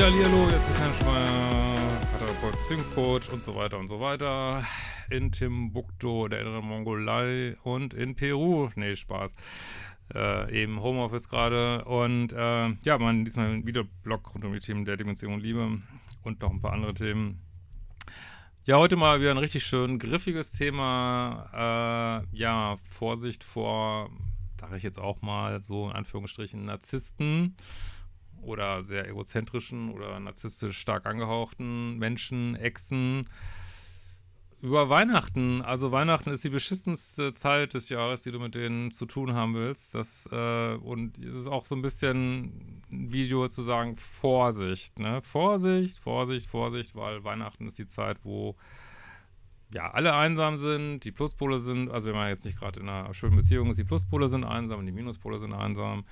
Ja, hallo, jetzt ist Herr Schmeier, hat er Beziehungscoach und so weiter und so weiter. In Timbuktu, der inneren Mongolei und in Peru. Nee, Spaß. Äh, eben Homeoffice gerade. Und äh, ja, man diesmal ein Videoblog rund um die Themen der Dimension und Liebe und noch ein paar andere Themen. Ja, heute mal wieder ein richtig schön griffiges Thema. Äh, ja, Vorsicht vor, sage ich jetzt auch mal so in Anführungsstrichen, Narzissten oder sehr egozentrischen oder narzisstisch stark angehauchten Menschen, Echsen über Weihnachten. Also Weihnachten ist die beschissenste Zeit des Jahres, die du mit denen zu tun haben willst. Das, äh, und es ist auch so ein bisschen ein Video zu sagen, Vorsicht, ne? Vorsicht, Vorsicht, Vorsicht, weil Weihnachten ist die Zeit, wo ja alle einsam sind, die Pluspole sind, also wenn man jetzt nicht gerade in einer schönen Beziehung ist, die Pluspole sind einsam und die Minuspole sind einsam.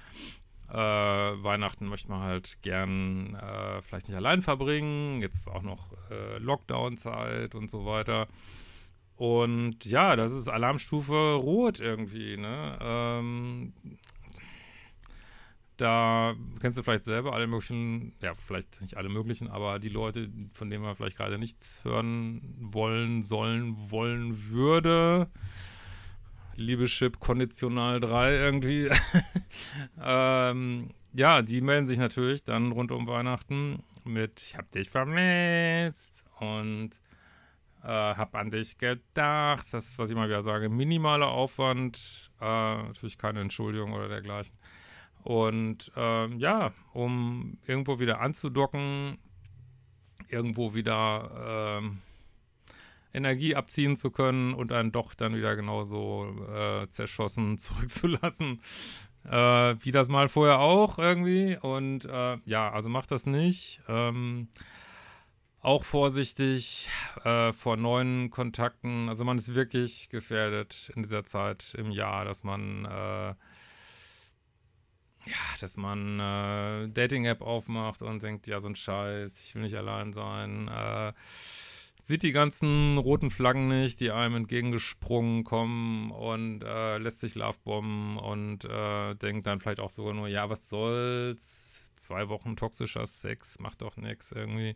Äh, Weihnachten möchte man halt gern äh, vielleicht nicht allein verbringen. Jetzt auch noch äh, Lockdown-Zeit und so weiter. Und ja, das ist Alarmstufe Rot irgendwie, ne? Ähm, da kennst du vielleicht selber alle möglichen, ja, vielleicht nicht alle möglichen, aber die Leute, von denen man vielleicht gerade nichts hören wollen, sollen, wollen würde liebe Chip Konditional 3 irgendwie. ähm, ja, die melden sich natürlich dann rund um Weihnachten mit Ich hab dich vermisst und äh, hab an dich gedacht. Das ist, was ich mal wieder sage, minimaler Aufwand. Äh, natürlich keine Entschuldigung oder dergleichen. Und äh, ja, um irgendwo wieder anzudocken, irgendwo wieder. Äh, Energie abziehen zu können und einen doch dann wieder genauso äh, zerschossen zurückzulassen. Äh, wie das mal vorher auch irgendwie. Und äh, ja, also macht das nicht. Ähm, auch vorsichtig äh, vor neuen Kontakten. Also man ist wirklich gefährdet in dieser Zeit im Jahr, dass man äh, ja, dass man äh, Dating-App aufmacht und denkt, ja, so ein Scheiß, ich will nicht allein sein. Äh, sieht die ganzen roten Flaggen nicht, die einem entgegengesprungen kommen und äh, lässt sich Lovebomben und äh, denkt dann vielleicht auch sogar nur, ja, was soll's? Zwei Wochen toxischer Sex, macht doch nichts irgendwie.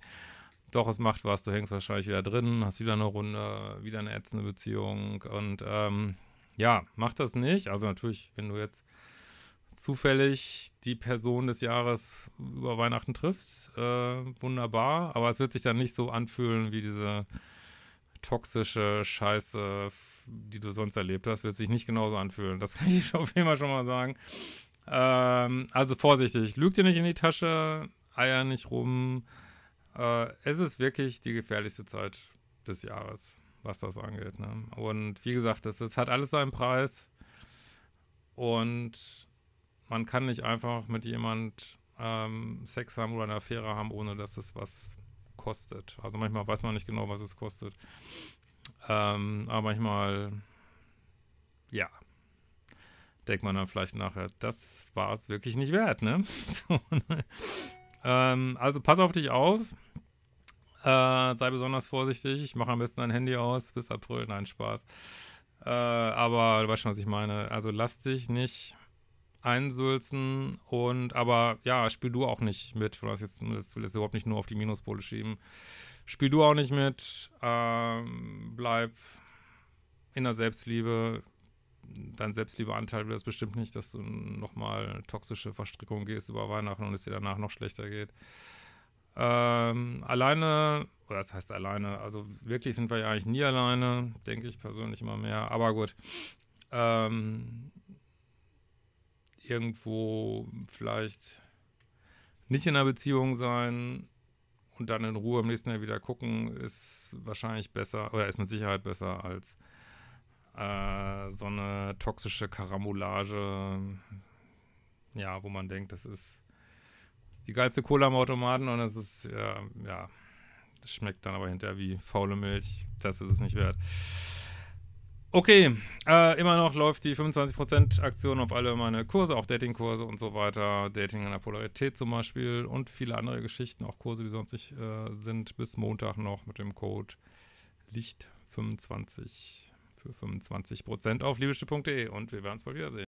Doch, es macht was, du hängst wahrscheinlich wieder drin, hast wieder eine Runde, wieder eine ätzende Beziehung und ähm, ja, mach das nicht. Also natürlich, wenn du jetzt zufällig die Person des Jahres über Weihnachten triffst, äh, wunderbar. Aber es wird sich dann nicht so anfühlen wie diese toxische Scheiße, die du sonst erlebt hast, wird sich nicht genauso anfühlen. Das kann ich auf jeden Fall schon mal sagen. Ähm, also vorsichtig, lüg dir nicht in die Tasche, eier nicht rum. Äh, es ist wirklich die gefährlichste Zeit des Jahres, was das angeht. Ne? Und wie gesagt, es hat alles seinen Preis. Und man kann nicht einfach mit jemand ähm, Sex haben oder eine Affäre haben, ohne dass es was kostet. Also manchmal weiß man nicht genau, was es kostet. Ähm, aber manchmal, ja, denkt man dann vielleicht nachher, das war es wirklich nicht wert, ne? Ähm, also pass auf dich auf. Äh, sei besonders vorsichtig. Ich mache am besten dein Handy aus bis April. Nein, Spaß. Äh, aber du weißt schon, was ich meine. Also lass dich nicht einsülzen und aber ja, spiel du auch nicht mit. Das, jetzt, das will jetzt überhaupt nicht nur auf die Minuspole schieben. Spiel du auch nicht mit. Ähm, bleib in der Selbstliebe. Dein Selbstliebeanteil will das bestimmt nicht, dass du nochmal toxische Verstrickung gehst über Weihnachten und es dir danach noch schlechter geht. Ähm, alleine, oder das heißt alleine, also wirklich sind wir ja eigentlich nie alleine, denke ich persönlich immer mehr, aber gut. Ähm, irgendwo vielleicht nicht in einer Beziehung sein und dann in Ruhe im nächsten Jahr wieder gucken, ist wahrscheinlich besser oder ist mit Sicherheit besser als äh, so eine toxische Karambolage, ja, wo man denkt, das ist die geilste Cola am Automaten und es ist, ja, ja, das schmeckt dann aber hinterher wie faule Milch. Das ist es nicht wert. Okay, äh, immer noch läuft die 25% Aktion auf alle meine Kurse, auch Datingkurse und so weiter. Dating in der Polarität zum Beispiel und viele andere Geschichten, auch Kurse, die sonst nicht äh, sind, bis Montag noch mit dem Code Licht25 für 25% auf liebische.de und wir werden uns bald wiedersehen.